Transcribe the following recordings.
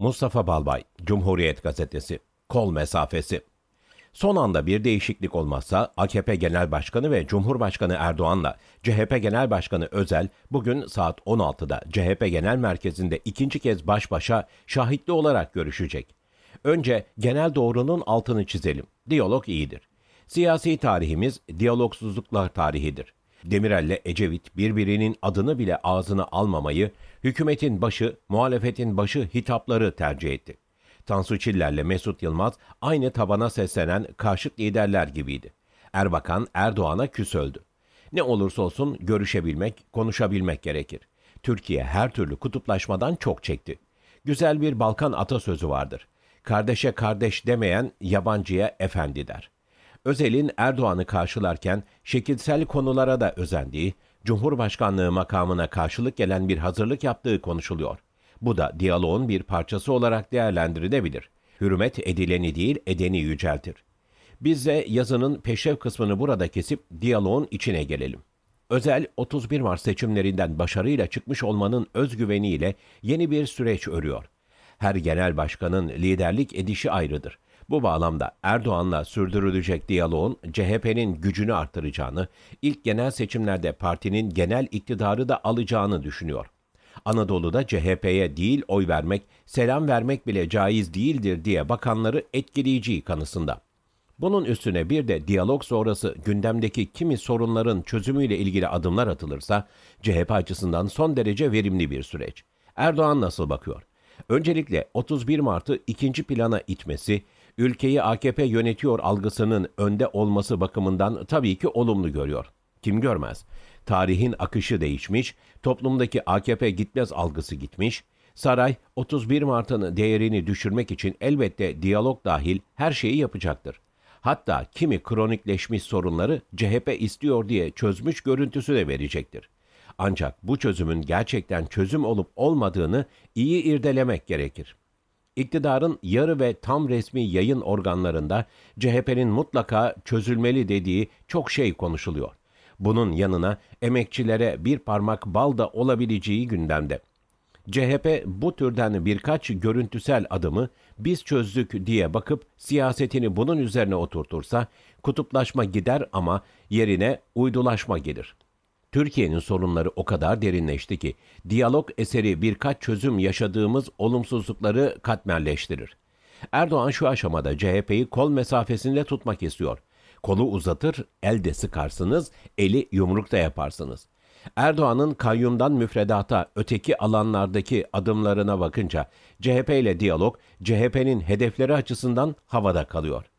Mustafa Balbay, Cumhuriyet Gazetesi, Kol Mesafesi Son anda bir değişiklik olmazsa AKP Genel Başkanı ve Cumhurbaşkanı Erdoğan'la CHP Genel Başkanı Özel bugün saat 16'da CHP Genel Merkezi'nde ikinci kez baş başa şahitli olarak görüşecek. Önce genel doğrunun altını çizelim. Diyalog iyidir. Siyasi tarihimiz diyalogsuzluklar tarihidir. Demirel'le Ecevit birbirinin adını bile ağzına almamayı, hükümetin başı, muhalefetin başı hitapları tercih etti. Tansu Çiller'le Mesut Yılmaz aynı tabana seslenen karşıt liderler gibiydi. Erbakan Erdoğan'a küs Ne olursa olsun görüşebilmek, konuşabilmek gerekir. Türkiye her türlü kutuplaşmadan çok çekti. Güzel bir Balkan atasözü vardır. Kardeşe kardeş demeyen yabancıya efendi der.'' Özel'in Erdoğan'ı karşılarken şekilsel konulara da özendiği, Cumhurbaşkanlığı makamına karşılık gelen bir hazırlık yaptığı konuşuluyor. Bu da diyaloğun bir parçası olarak değerlendirilebilir. Hürmet edileni değil edeni yüceltir. Biz de yazının peşev kısmını burada kesip diyaloğun içine gelelim. Özel 31 Mart seçimlerinden başarıyla çıkmış olmanın özgüveniyle yeni bir süreç örüyor. Her genel başkanın liderlik edişi ayrıdır. Bu bağlamda Erdoğan'la sürdürülecek diyaloğun CHP'nin gücünü arttıracağını, ilk genel seçimlerde partinin genel iktidarı da alacağını düşünüyor. Anadolu'da CHP'ye değil oy vermek, selam vermek bile caiz değildir diye bakanları etkileyici kanısında. Bunun üstüne bir de diyalog sonrası gündemdeki kimi sorunların çözümüyle ilgili adımlar atılırsa CHP açısından son derece verimli bir süreç. Erdoğan nasıl bakıyor? Öncelikle 31 Mart'ı ikinci plana itmesi, ülkeyi AKP yönetiyor algısının önde olması bakımından tabii ki olumlu görüyor. Kim görmez? Tarihin akışı değişmiş, toplumdaki AKP gitmez algısı gitmiş, saray 31 Mart'ın değerini düşürmek için elbette diyalog dahil her şeyi yapacaktır. Hatta kimi kronikleşmiş sorunları CHP istiyor diye çözmüş görüntüsü de verecektir. Ancak bu çözümün gerçekten çözüm olup olmadığını iyi irdelemek gerekir. İktidarın yarı ve tam resmi yayın organlarında CHP'nin mutlaka çözülmeli dediği çok şey konuşuluyor. Bunun yanına emekçilere bir parmak bal da olabileceği gündemde. CHP bu türden birkaç görüntüsel adımı biz çözdük diye bakıp siyasetini bunun üzerine oturtursa kutuplaşma gider ama yerine uydulaşma gelir.'' Türkiye'nin sorunları o kadar derinleşti ki diyalog eseri birkaç çözüm yaşadığımız olumsuzlukları katmerleştirir. Erdoğan şu aşamada CHP'yi kol mesafesinde tutmak istiyor. Kolu uzatır, el de sıkarsınız, eli yumruk da yaparsınız. Erdoğan'ın kayyumdan müfredata, öteki alanlardaki adımlarına bakınca CHP ile diyalog, CHP'nin hedefleri açısından havada kalıyor.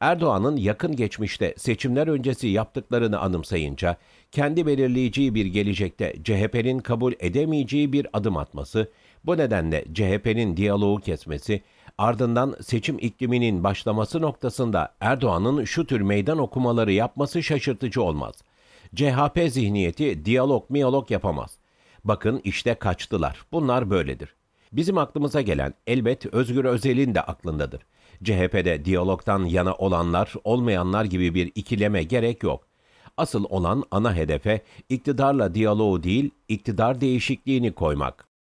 Erdoğan'ın yakın geçmişte seçimler öncesi yaptıklarını anımsayınca kendi belirleyeceği bir gelecekte CHP'nin kabul edemeyeceği bir adım atması, bu nedenle CHP'nin diyaloğu kesmesi, ardından seçim ikliminin başlaması noktasında Erdoğan'ın şu tür meydan okumaları yapması şaşırtıcı olmaz. CHP zihniyeti diyalog miyalog yapamaz. Bakın işte kaçtılar. Bunlar böyledir. Bizim aklımıza gelen elbet Özgür Özel'in de aklındadır. CHP'de diyalogtan yana olanlar, olmayanlar gibi bir ikileme gerek yok. Asıl olan ana hedefe iktidarla diyaloğu değil, iktidar değişikliğini koymak.